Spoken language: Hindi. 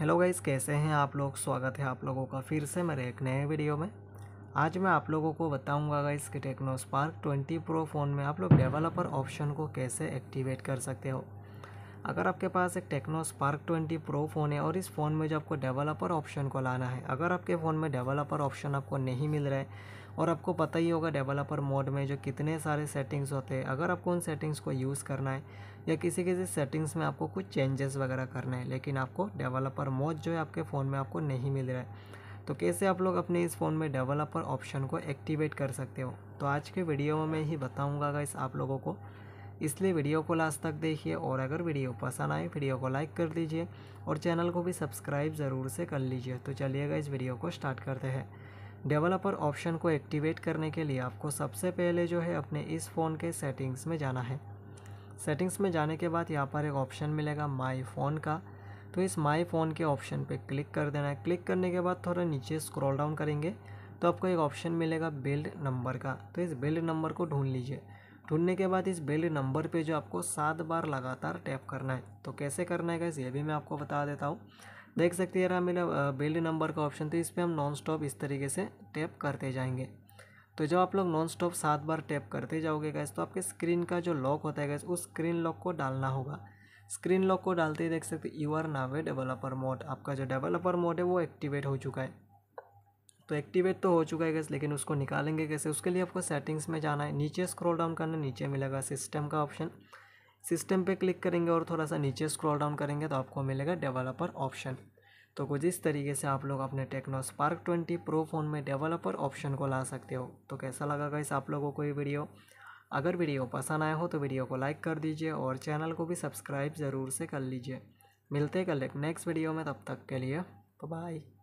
हेलो गाइस कैसे हैं आप लोग स्वागत है आप लोगों का फिर से मेरे एक नए वीडियो में आज मैं आप लोगों को बताऊंगा गाइस कि Tecno Spark twenty Pro phone में आप लोग डेवलपर ऑप्शन को कैसे एक्टिवेट कर सकते हो अगर आपके पास एक Tecno Spark twenty Pro phone है और इस फ़ोन में जो आपको डेवलपर ऑप्शन को लाना है अगर आपके फ़ोन में डेवलपर ऑप्शन आपको नहीं मिल रहा है और आपको पता ही होगा डेवलपर मोड में जो कितने सारे सेटिंग्स होते हैं अगर आपको उन सेटिंग्स को यूज़ करना है या किसी किसी सेटिंग्स में आपको कुछ चेंजेस वगैरह करना है लेकिन आपको डेवलपर मोड जो है आपके फ़ोन में आपको नहीं मिल रहा है तो कैसे आप लोग अपने इस फ़ोन में डेवलपर ऑप्शन को एक्टिवेट कर सकते हो तो आज के वीडियो में ही बताऊँगा इस आप लोगों को इसलिए वीडियो को लास्ट तक देखिए और अगर वीडियो पसंद आए वीडियो को लाइक कर दीजिए और चैनल को भी सब्सक्राइब ज़रूर से कर लीजिए तो चलिएगा इस वीडियो को स्टार्ट करते हैं डेवलपर ऑप्शन को एक्टिवेट करने के लिए आपको सबसे पहले जो है अपने इस फ़ोन के सेटिंग्स में जाना है सेटिंग्स में जाने के बाद यहाँ पर एक ऑप्शन मिलेगा माई फ़ोन का तो इस माई फ़ोन के ऑप्शन पे क्लिक कर देना है क्लिक करने के बाद थोड़ा नीचे स्क्रॉल डाउन करेंगे तो आपको एक ऑप्शन मिलेगा बिल्ड नंबर का तो इस बिल्ड नंबर को ढूंढ लीजिए ढूंढने के बाद इस बिल्ड नंबर पे जो आपको सात बार लगातार टैप करना है तो कैसे करना है गैस ये भी मैं आपको बता देता हूँ देख सकते हैं यार मेरा बिल्ड नंबर का ऑप्शन तो इस पर हम नॉन स्टॉप इस तरीके से टैप करते जाएंगे तो जब आप लोग नॉन स्टॉप सात बार टैप करते जाओगे गैस तो आपके स्क्रीन का जो लॉक होता है गैस उस स्क्रीन लॉक को डालना होगा स्क्रीन लॉक को डालते ही देख सकते you are now a developer mode आपका जो डेवलपर मोड है वो एक्टिवेट हो चुका है तो एक्टिवेट तो हो चुका है गैस लेकिन उसको निकालेंगे कैसे उसके लिए आपको सेटिंग्स में जाना है नीचे स्क्रॉल डाउन करना नीचे मिलेगा सिस्टम का ऑप्शन सिस्टम पे क्लिक करेंगे और थोड़ा सा नीचे स्क्रॉल डाउन करेंगे तो आपको मिलेगा डेवलपर ऑप्शन तो कुछ इस तरीके से आप लोग अपने Tecno Spark twenty Pro phone में डेवलपर ऑप्शन को ला सकते हो तो कैसा लगा गाइस आप लोगों को ये वीडियो अगर वीडियो पसंद आया हो तो वीडियो को लाइक कर दीजिए और चैनल को भी सब्सक्राइब ज़रूर से कर लीजिए मिलते कल नेक्स्ट वीडियो में तब तक के लिए बाय